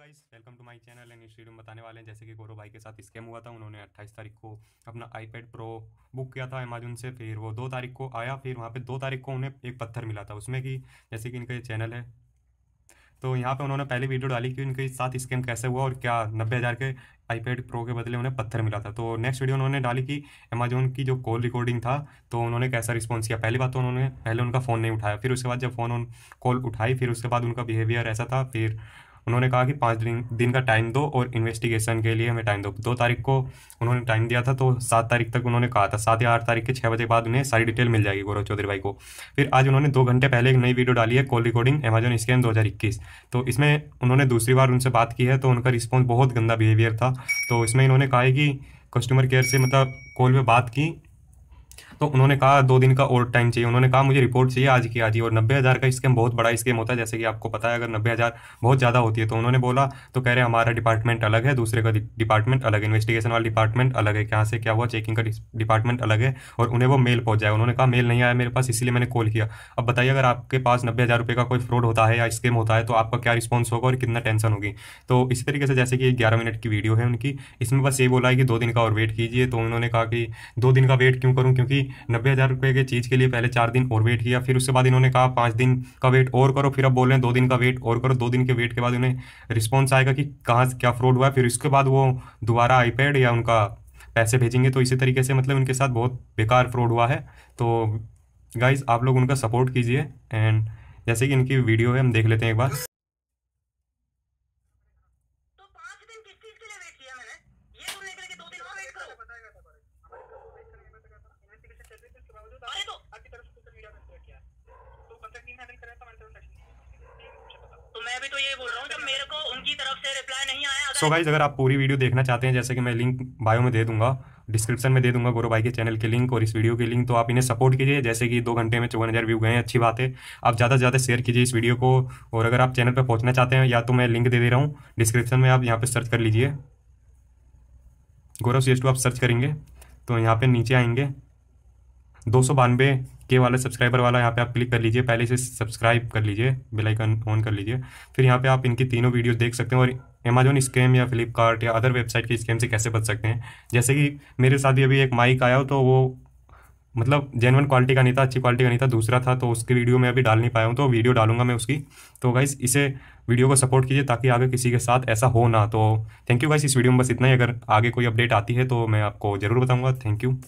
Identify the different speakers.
Speaker 1: hello guys welcome to my channel and इस video में बताने वाले हैं जैसे कि गौरव भाई के साथ स्कैम हुआ था उन्होंने 28 तारीख को अपना आईपैड प्रो बुक किया था अमेजोन से फिर वो दो तारीख को आया फिर वहाँ पे दो तारीख को उन्हें एक पत्थर मिला था उसमें कि जैसे कि इनका चैनल है तो यहाँ पर उन्होंने पहले वीडियो डाली कि उनके साथ स्कैम कैसे हुआ और क्या नब्बे हज़ार के आईपैड प्रो के बदले उन्हें पत्थर मिला था तो नेक्स्ट वीडियो उन्होंने डाली कि अमेजोन की जो कॉल रिकॉर्डिंग था तो उन्होंने कैसा रिस्पॉन्स किया पहली बात तो उन्होंने पहले उनका फ़ोन नहीं उठाया फिर उसके बाद जब फ़ोन कॉल उठाई फिर उसके बाद उनका बिहेवियर ऐसा था फिर उन्होंने कहा कि पाँच दिन दिन का टाइम दो और इन्वेस्टिगेशन के लिए हमें टाइम दो दो तारीख को उन्होंने टाइम दिया था तो सात तारीख तक उन्होंने कहा था सात या आठ तारीख के छः बजे बाद उन्हें सारी डिटेल मिल जाएगी गौरव चौधरी भाई को फिर आज उन्होंने दो घंटे पहले एक नई वीडियो डाली है कॉल रिकॉर्डिंग अमेजन स्कैम दो तो इसमें उन्होंने दूसरी बार उनसे बात की है तो उनका रिस्पॉन्स बहुत गंदा बिहेवियर था तो इसमें इन्होंने कहा है कि कस्टमर केयर से मतलब कॉल पर बात की तो उन्होंने कहा दो दिन का और टाइम चाहिए उन्होंने कहा मुझे रिपोर्ट चाहिए आज की आज ही और नब्बे हज़ार का स्कैम बहुत बड़ा स्कैम होता है जैसे कि आपको पता है अगर नब्बे हज़ार बहुत ज़्यादा होती है तो उन्होंने बोला तो कह रहे हमारा डिपार्टमेंट अलग है दूसरे का डिपार्टमेंट अलग इन्वेस्टिगेशन वाला डिपार्टमेंट अलग है कहाँ से क्या हुआ चेकिंग का डिपार्टमेंट अलग है और उन्हें वो मेल पहुँच जाए उन्होंने कहा मेल नहीं आया मेरे पास इसलिए मैंने कॉल किया अब बताइए अगर आपके पास नब्बे हज़ार रुपये का कोई फ्रॉड होता है या स्कैम होता है तो आपका क्या रिस्पॉन्स होगा और कितना टेंशन होगी तो इसी तरीके से जैसे कि ग्यारह मिनट की वीडियो है उनकी इसमें बस ये बोला है कि दो दिन का और वेट कीजिए तो उन्होंने कहा कि दो दिन का वेट क्यों करूँ क्योंकि नब्बे हज़ार रुपये के चीज़ के लिए पहले चार दिन और वेट किया फिर उसके बाद इन्होंने कहा पाँच दिन का वेट और करो फिर अब बोल रहे हैं दो दिन का वेट और करो दो दिन के वेट के बाद उन्हें रिस्पॉन्स आएगा कि कहाँ से क्या फ्रॉड हुआ फिर उसके बाद वो दोबारा आईपैड या उनका पैसे भेजेंगे तो इसी तरीके से मतलब उनके साथ बहुत बेकार फ्रॉड हुआ है तो गाइज आप लोग उनका सपोर्ट कीजिए एंड जैसे कि इनकी वीडियो है हम देख लेते हैं एक बार मैं भी तो बोल रहा हूँ जब मेरे को उनकी तरफ से रिप्लाई नहीं आया सो गाइज अगर आप पूरी वीडियो देखना चाहते हैं जैसे कि मैं लिंक बायो में दे दूंगा डिस्क्रिप्शन में दे दूंगा गोरो भाई के चैनल के लिंक और इस वीडियो के लिंक तो आप इन्हें सपोर्ट कीजिए जैसे कि दो घंटे में चौवन हज़ार व्यू गए हैं अच्छी बात है आप ज़्यादा से ज़्यादा शेयर कीजिए इस वीडियो को और अगर आप चैनल पर पहुंचना चाहते हैं या तो मैं लिंक दे दे रहा हूँ डिस्क्रिप्शन में आप यहाँ पर सर्च कर लीजिए गौरव सी आप सर्च करेंगे तो यहाँ पर नीचे आएंगे दो सौ बानवे के वाला सब्सक्राइबर वाला यहाँ पे आप क्लिक कर लीजिए पहले से सब्सक्राइब कर लीजिए बेल आइकन ऑन कर लीजिए फिर यहाँ पे आप इनकी तीनों वीडियो देख सकते हैं और अमेजोन स्कैम या फ्लिपकार्ट या अदर वेबसाइट के स्कैम से कैसे बच सकते हैं जैसे कि मेरे साथ ही अभी एक माइक आया हो तो वो मतलब जेनवन क्वालिटी का नहीं था अच्छी क्वालिटी का नहीं था दूसरा था तो उसकी वीडियो में अभी डाल नहीं पाया हूँ तो वीडियो डालूंगा मैं उसकी तो गाइस इसे वीडियो को सपोर्ट कीजिए ताकि आगे किसी के साथ ऐसा हो ना तो थैंक यू गाइस इस वीडियो में बस इतना ही अगर आगे कोई अपडेट आती है तो मैं आपको ज़रूर बताऊँगा थैंक यू